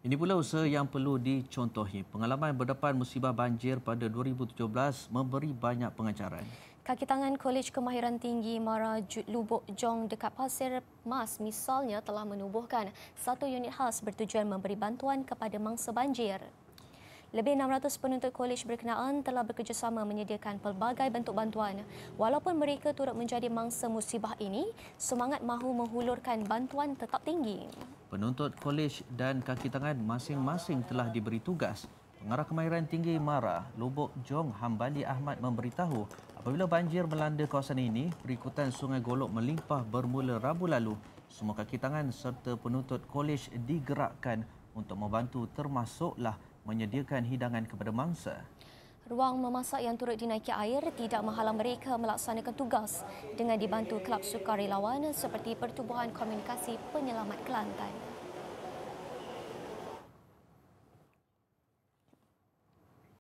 Ini pula usaha yang perlu dicontohi. Pengalaman berdepan musibah banjir pada 2017 memberi banyak pengajaran. Kaki tangan Kolej Kemahiran Tinggi Mara Lubuk Jong dekat Pasir Mas misalnya telah menubuhkan satu unit khas bertujuan memberi bantuan kepada mangsa banjir. Lebih 600 penuntut kolej berkenaan telah bekerjasama menyediakan pelbagai bentuk bantuan. Walaupun mereka turut menjadi mangsa musibah ini, semangat mahu menghulurkan bantuan tetap tinggi. Penuntut kolej dan kaki tangan masing-masing telah diberi tugas. Pengarah Kemahiran Tinggi Mara, Lubuk Jong Hambali Ahmad memberitahu apabila banjir melanda kawasan ini, berikutan Sungai Golok melimpah bermula Rabu lalu, semua kaki tangan serta penuntut kolej digerakkan untuk membantu termasuklah menyediakan hidangan kepada mangsa. Ruang memasak yang turut dinaiki air tidak menghalang mereka melaksanakan tugas dengan dibantu kelab sukarelawan seperti Pertubuhan Komunikasi Penyelamat Kelantan.